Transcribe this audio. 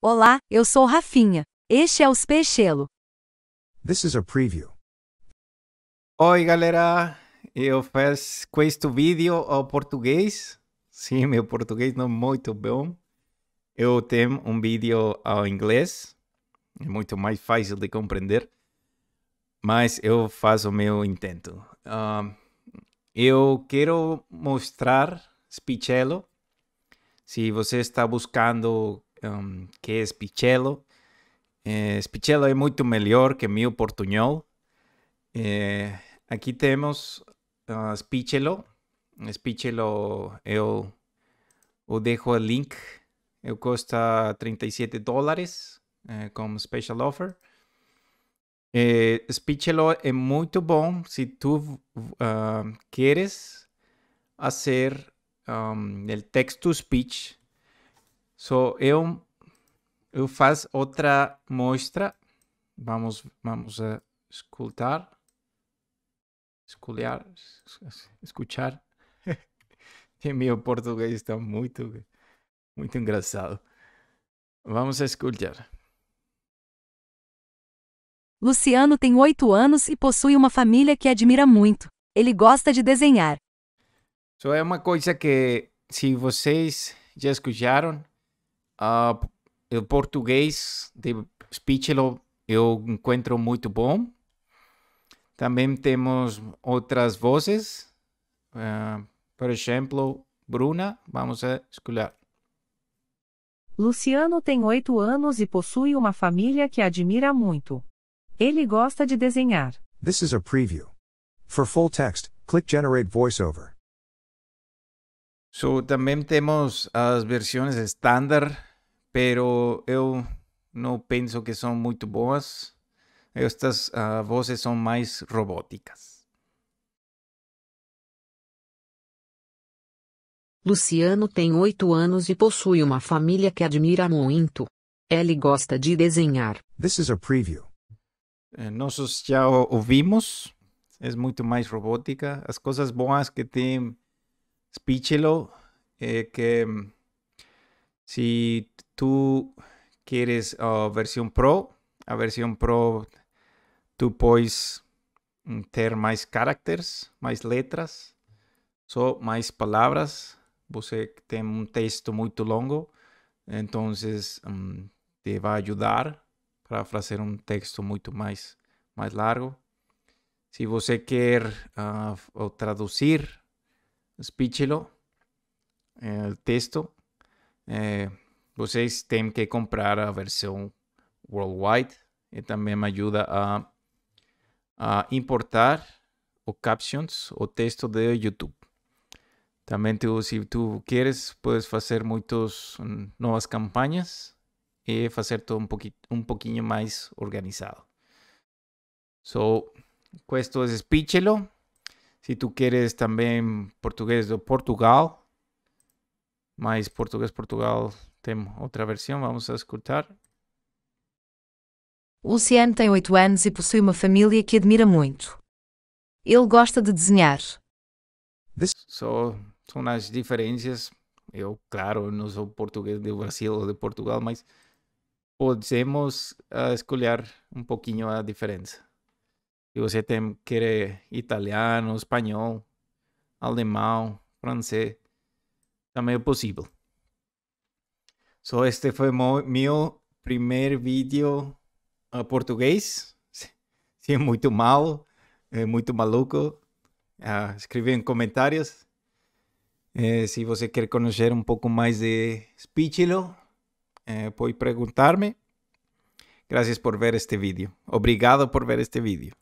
Olá, eu sou Rafinha. Este é o Spechelo. This is a preview. Oi, galera. Eu faço este vídeo ao português. Sim, meu português não é muito bom. Eu tenho um vídeo ao inglês. É muito mais fácil de compreender. Mas eu faço o meu intento. Ah, eu quero mostrar Spichello. Se você está buscando Em, que es pichelo Eh, Spichello es muito que mi portunhol. Eh, aquí tenemos ah, pichelo uh, Spichello. Spichelo eu, link. el 37 dólares eh, como special offer. Eh, es muy muito bom si tú ah, quieres hacer em, el texto-to-speech So, eu, eu faço outra mostra. Vamos, vamos uh, escutar. Escolher, escuchar. meu português está muito, muito engraçado. Vamos escutar. Luciano tem oito anos e possui uma família que admira muito. Ele gosta de desenhar. Isso é uma coisa que, se vocês já escutaram, Uh, o português de Spichello eu encontro muito bom. Também temos outras vozes. Uh, por exemplo, Bruna, vamos escolher. Luciano tem oito anos e possui uma família que admira muito. Ele gosta de desenhar. This is a preview. For full text, click Generate VoiceOver. So, também temos as versões estándar pero eu não penso que são muito boas. Estas uh, vozes são mais robóticas. Luciano tem oito anos e possui uma família que admira muito. Ele gosta de desenhar. This is a preview. Eh, Nós já ouvimos, é muito mais robótica. As coisas boas que tem Spichelo é que Si tú quieres la ah, versión Pro, a versión Pro tú puedes tener más caracteres, más letras, so, más palabras. Você tiene un texto muy longo, entonces mm, te va a ayudar para hacer un texto mucho más largo. Si você quer ah, traducir traducir, espíchelo, el texto, É, vocês têm que comprar a versión worldwide y también me ayuda a, a importar o captions, o texto de YouTube. También si tú tu quieres puedes fazer nuevas mm, nuevas campañas e hacer todo un poquito un pouquinho mais organizado. So, questo es Speechelo. Si tú quieres también portugués de Portugal, mas Português Portugal tem outra versão, vamos escutar. Luciano tem 8 anos e possui uma família que admira muito. Ele gosta de desenhar. This... So, são as diferenças. Eu, claro, não sou português do Brasil ou de Portugal, mas podemos uh, escolher um pouquinho a diferença. Se você tem, quer italiano, espanhol, alemão, francês, também é possível. So, este foi meu primeiro vídeo a português. Sim, é muito mal, é muito maluco, uh, escreve em comentários. Uh, se você quer conhecer um pouco mais de Spichilo. uh, eh, pode perguntar-me. Graças por ver este vídeo. Obrigado por ver este vídeo.